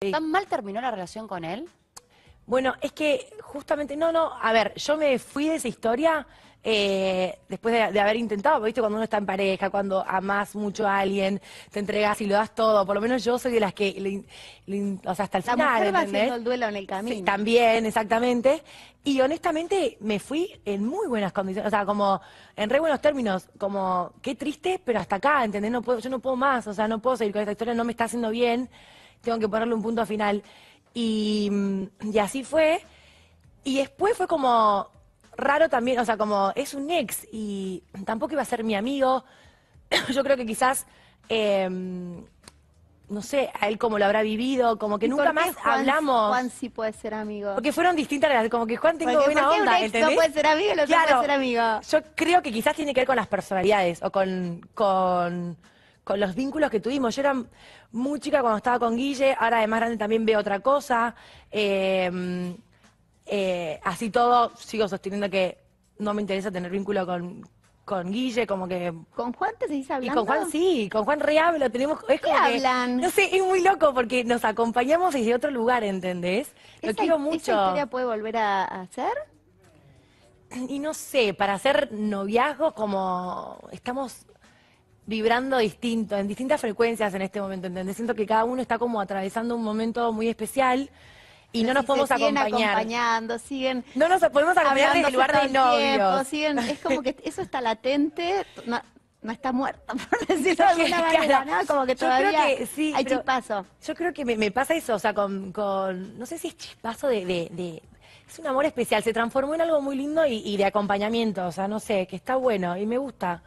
¿Tan mal terminó la relación con él? Bueno, es que justamente, no, no, a ver, yo me fui de esa historia eh, después de, haber intentado, ¿viste? Cuando uno está en pareja, cuando amas mucho a alguien, te entregas y lo das todo. Por lo menos yo soy de las que, o sea, hasta el La final, mujer va haciendo el duelo en el camino. Sí, también, exactamente. Y honestamente me fui en muy buenas condiciones, o sea, como en re buenos términos, como qué triste, pero hasta acá, ¿entendés? No puedo, yo no puedo más, o sea, no puedo seguir con esta historia, no me está haciendo bien tengo que ponerle un punto final. Mm, y, así fue. Y después fue como raro también, o sea, como es un ex y tampoco iba a ser mi amigo. Yo creo que quizás, em, no sé, a él cómo lo habrá vivido, como que nunca más hablamos. Juan sí puede ser amigo. Porque fueron distintas, como que Juan tengo buena No puede ser amigo, ser amigo. Yo creo que quizás tiene que ver con las personalidades o con, con con los vínculos que tuvimos. Yo era muy chica cuando estaba con Guille, ahora de más grande también veo otra cosa. Em, eh, así todo, sigo sosteniendo que no me interesa tener vínculo con, con Guille, como que. ¿Con Juan te seguís hablando? Y con Juan sí, con Juan re tenemos. Es que, No sé, es muy loco porque nos acompañamos desde otro lugar, ¿entendés? Lo quiero mucho. ¿Esa historia puede volver a hacer? Y no sé, para hacer noviazgos, como estamos vibrando distinto, en distintas frecuencias en este momento, ¿entendés? Siento que cada uno está como atravesando un momento muy especial y no nos podemos siguen acompañar. acompañando, siguen No nos podemos acompañar desde el lugar de novios. es como que eso está latente, no, está muerto por decirlo Como que todavía yo creo que, hay chispazo. Yo creo que me, pasa eso, o sea, con, con, no sé si es chispazo de, Es un amor especial, se transformó en algo muy lindo y, y de acompañamiento, o sea, no sé, que está bueno y me gusta.